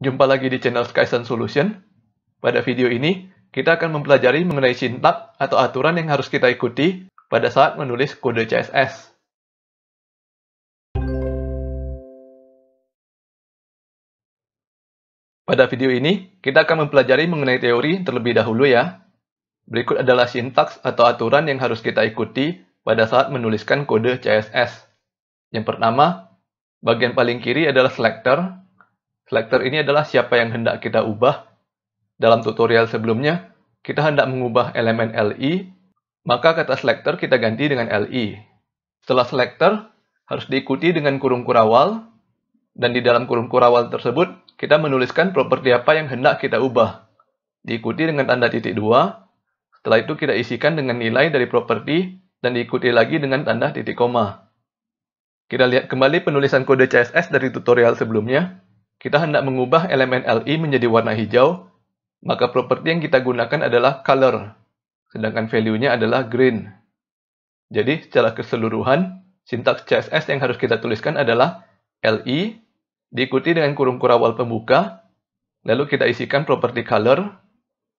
Jumpa lagi di channel Skyson Solution. Pada video ini, kita akan mempelajari mengenai sintak atau aturan yang harus kita ikuti pada saat menulis kode CSS. Pada video ini, kita akan mempelajari mengenai teori terlebih dahulu ya. Berikut adalah sintaks atau aturan yang harus kita ikuti pada saat menuliskan kode CSS. Yang pertama, bagian paling kiri adalah selector Selector ini adalah siapa yang hendak kita ubah. Dalam tutorial sebelumnya, kita hendak mengubah elemen LI, maka kata selector kita ganti dengan LI. Setelah selector, harus diikuti dengan kurung kurawal, dan di dalam kurung kurawal tersebut, kita menuliskan properti apa yang hendak kita ubah. Diikuti dengan tanda titik 2, setelah itu kita isikan dengan nilai dari properti, dan diikuti lagi dengan tanda titik koma. Kita lihat kembali penulisan kode CSS dari tutorial sebelumnya kita hendak mengubah elemen LI menjadi warna hijau, maka properti yang kita gunakan adalah color, sedangkan value-nya adalah green. Jadi, secara keseluruhan, sintaks CSS yang harus kita tuliskan adalah LI, diikuti dengan kurung kurawal pembuka, lalu kita isikan properti color,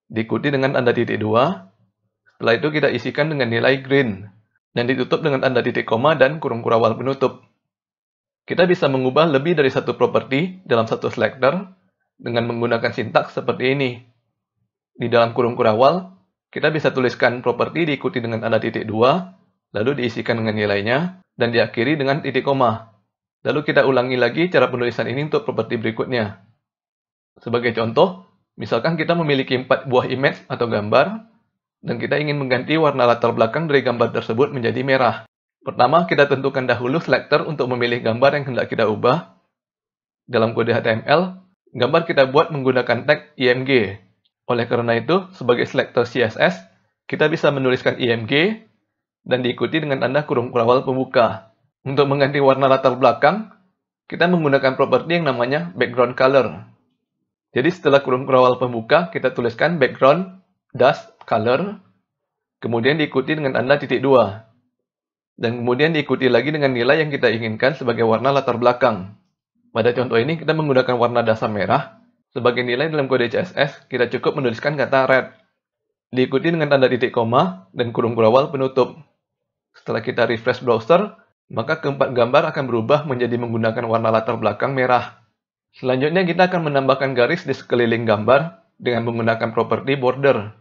diikuti dengan tanda titik 2, setelah itu kita isikan dengan nilai green, dan ditutup dengan tanda titik koma dan kurung kurawal penutup. Kita bisa mengubah lebih dari satu properti dalam satu selector dengan menggunakan sintaks seperti ini. Di dalam kurung kurawal, kita bisa tuliskan properti diikuti dengan tanda titik 2, lalu diisikan dengan nilainya, dan diakhiri dengan titik koma. Lalu kita ulangi lagi cara penulisan ini untuk properti berikutnya. Sebagai contoh, misalkan kita memiliki 4 buah image atau gambar, dan kita ingin mengganti warna latar belakang dari gambar tersebut menjadi merah. Pertama, kita tentukan dahulu selector untuk memilih gambar yang hendak kita ubah. Dalam kode HTML, gambar kita buat menggunakan tag img. Oleh karena itu, sebagai selector CSS, kita bisa menuliskan img dan diikuti dengan tanda kurung kurawal pembuka. Untuk mengganti warna latar belakang, kita menggunakan properti yang namanya background color. Jadi setelah kurung kurawal pembuka, kita tuliskan background dash color, kemudian diikuti dengan tanda titik dua dan kemudian diikuti lagi dengan nilai yang kita inginkan sebagai warna latar belakang. Pada contoh ini, kita menggunakan warna dasar merah. Sebagai nilai dalam kode CSS, kita cukup menuliskan kata red. Diikuti dengan tanda titik koma dan kurung kurawal penutup. Setelah kita refresh browser, maka keempat gambar akan berubah menjadi menggunakan warna latar belakang merah. Selanjutnya kita akan menambahkan garis di sekeliling gambar dengan menggunakan properti border.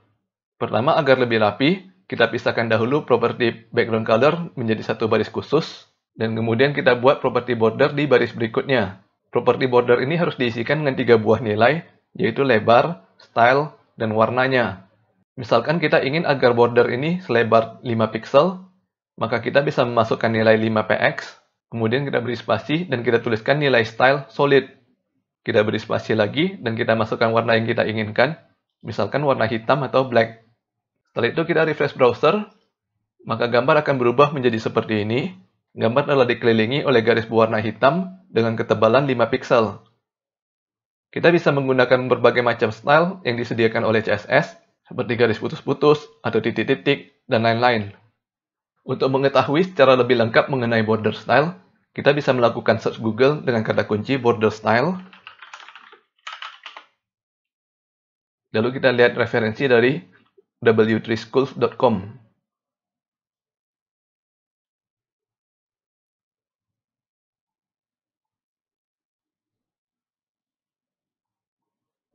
Pertama agar lebih rapi, kita pisahkan dahulu properti background color menjadi satu baris khusus, dan kemudian kita buat properti border di baris berikutnya. Properti border ini harus diisikan dengan tiga buah nilai, yaitu lebar, style, dan warnanya. Misalkan kita ingin agar border ini selebar 5 pixel, maka kita bisa memasukkan nilai 5px, kemudian kita beri spasi dan kita tuliskan nilai style solid. Kita beri spasi lagi dan kita masukkan warna yang kita inginkan, misalkan warna hitam atau black. Setelah itu kita refresh browser, maka gambar akan berubah menjadi seperti ini. Gambar telah dikelilingi oleh garis berwarna hitam dengan ketebalan 5 pixel. Kita bisa menggunakan berbagai macam style yang disediakan oleh CSS, seperti garis putus-putus atau titik-titik, dan lain-lain. Untuk mengetahui secara lebih lengkap mengenai border style, kita bisa melakukan search Google dengan kata kunci border style. Lalu kita lihat referensi dari w3schools.com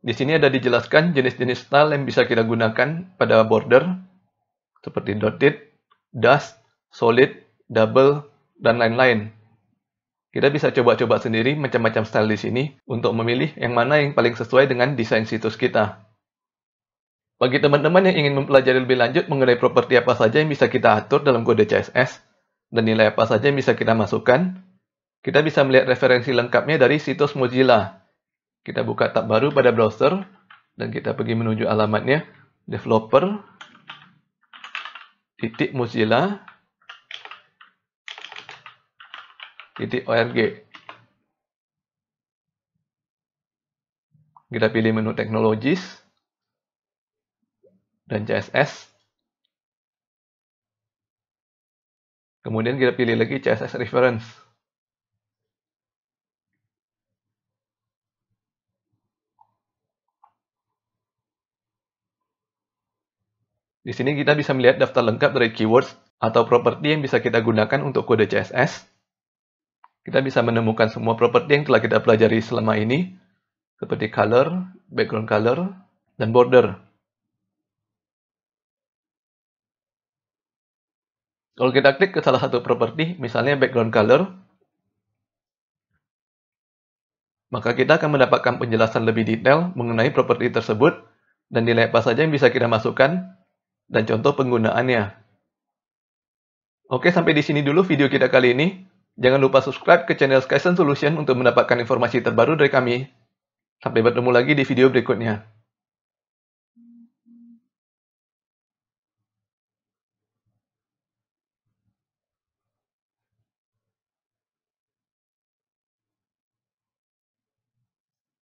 Di sini ada dijelaskan jenis-jenis style yang bisa kita gunakan pada border seperti dotted, dust, solid, double, dan lain-lain. Kita bisa coba-coba sendiri macam-macam style di sini untuk memilih yang mana yang paling sesuai dengan desain situs kita. Bagi teman-teman yang ingin mempelajari lebih lanjut mengenai properti apa saja yang bisa kita atur dalam kode CSS dan nilai apa saja yang bisa kita masukkan, kita bisa melihat referensi lengkapnya dari situs Mozilla. Kita buka tab baru pada browser dan kita pergi menuju alamatnya developer titik mozilla titik org kita pilih menu Technologies dan CSS. Kemudian kita pilih lagi CSS reference. Di sini kita bisa melihat daftar lengkap dari keywords atau properti yang bisa kita gunakan untuk kode CSS. Kita bisa menemukan semua properti yang telah kita pelajari selama ini, seperti color, background color, dan border. Kalau kita klik ke salah satu properti, misalnya background color, maka kita akan mendapatkan penjelasan lebih detail mengenai properti tersebut dan nilai apa saja yang bisa kita masukkan dan contoh penggunaannya. Oke, sampai di sini dulu video kita kali ini. Jangan lupa subscribe ke channel Skyson Solution untuk mendapatkan informasi terbaru dari kami. Sampai bertemu lagi di video berikutnya.